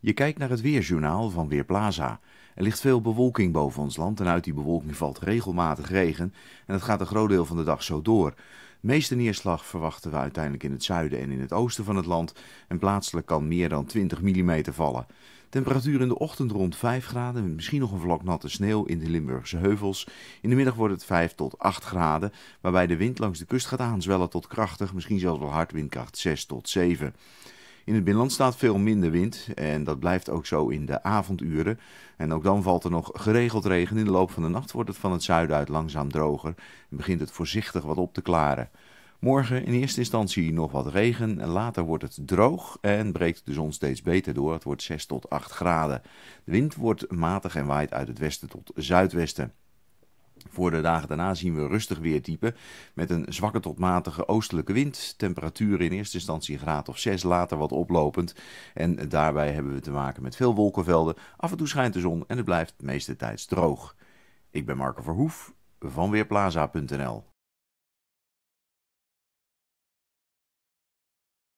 Je kijkt naar het weerjournaal van Weerplaza. Er ligt veel bewolking boven ons land en uit die bewolking valt regelmatig regen en dat gaat een groot deel van de dag zo door. De meeste neerslag verwachten we uiteindelijk in het zuiden en in het oosten van het land en plaatselijk kan meer dan 20 mm vallen. Temperatuur in de ochtend rond 5 graden, met misschien nog een vlok natte sneeuw in de Limburgse heuvels. In de middag wordt het 5 tot 8 graden, waarbij de wind langs de kust gaat aanzwellen tot krachtig, misschien zelfs wel hardwindkracht 6 tot 7. In het binnenland staat veel minder wind en dat blijft ook zo in de avonduren. En ook dan valt er nog geregeld regen. In de loop van de nacht wordt het van het zuiden uit langzaam droger en begint het voorzichtig wat op te klaren. Morgen in eerste instantie nog wat regen, later wordt het droog en breekt de zon steeds beter door. Het wordt 6 tot 8 graden. De wind wordt matig en waait uit het westen tot zuidwesten. Voor de dagen daarna zien we rustig weertype met een zwakke tot matige oostelijke wind. temperaturen in eerste instantie een graad of 6, later wat oplopend. En daarbij hebben we te maken met veel wolkenvelden. Af en toe schijnt de zon en het blijft meeste droog. Ik ben Marco Verhoef van Weerplaza.nl.